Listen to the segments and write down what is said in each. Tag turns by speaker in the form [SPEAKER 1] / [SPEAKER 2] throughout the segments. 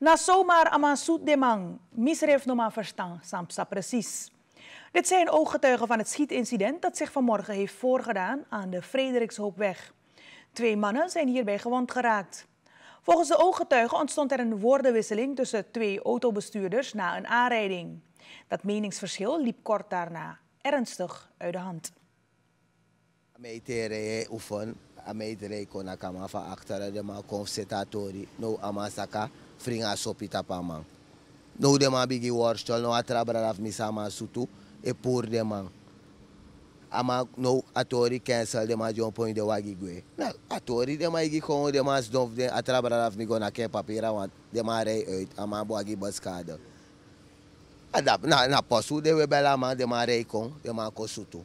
[SPEAKER 1] Na zomaar Amansoet Demang, misref no maar verstaan, Samsa precies. Dit zijn ooggetuigen van het schietincident dat zich vanmorgen heeft voorgedaan aan de Frederikshoopweg. Twee mannen zijn hierbij gewond geraakt. Volgens de ooggetuigen ontstond er een woordenwisseling tussen twee autobestuurders na een aanrijding. Dat meningsverschil liep kort daarna ernstig uit de hand.
[SPEAKER 2] oefen, achter de fringa sopi tapamang. Nou man bigi worstol, nou atrabraraf misama sutu, e pur man. ama no atori cancel de man de de wagi gue na atori de man que com de man dom de atrabrar af nigo na que papira want de mare uit ama boagi bascada adap na na posso de we bela man de mare com de ma kosutu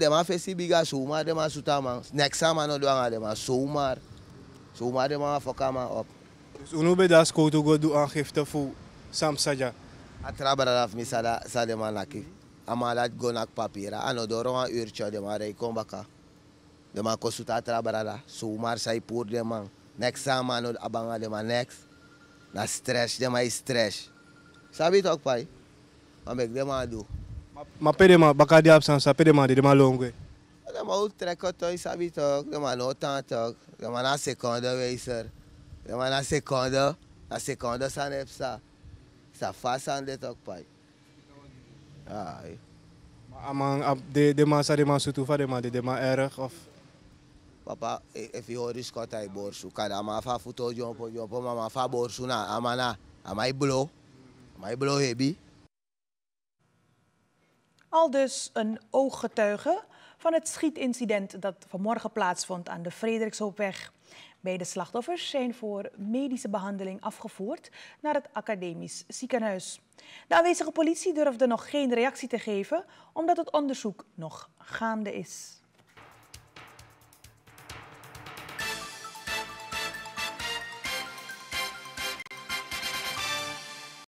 [SPEAKER 2] de man fesi biga suma de ma sutama next sama no do a de ma sumar sumar de ma fokama op
[SPEAKER 3] dus hoe bij dat school toe doe aangifte voor Sam Saja?
[SPEAKER 2] Atra baraf mi sada sada manaki. Amalat gonak papira. Ano doro an uurtje de mare kombaka. De man kosuta atra barala. marsai sai pur de man. Next time nou ano abanga de man next. Na stress de man stress. Sabi tok pai. Amek de man do.
[SPEAKER 3] Ma pede man bakadi absence pede man de man longue.
[SPEAKER 2] De man utrek tot sabi tok. De man no tok. De man a seconde wezer. Mas na segunda, na segunda só não sa precisa. Só faça onde toque pai. Ai.
[SPEAKER 3] Amang, de, de massa de massa tu faz de massa, de massa erg of?
[SPEAKER 2] Papa, if you always cut a borsu, cada mama fa futo jumpo jumpo, mama fa borsu na, amana, amai blow, amai blow heavy.
[SPEAKER 1] Al dus een ooggetuige van het schietincident dat vanmorgen plaatsvond aan de Frederikshoopweg. Beide slachtoffers zijn voor medische behandeling afgevoerd naar het academisch ziekenhuis. De aanwezige politie durfde nog geen reactie te geven omdat het onderzoek nog gaande is.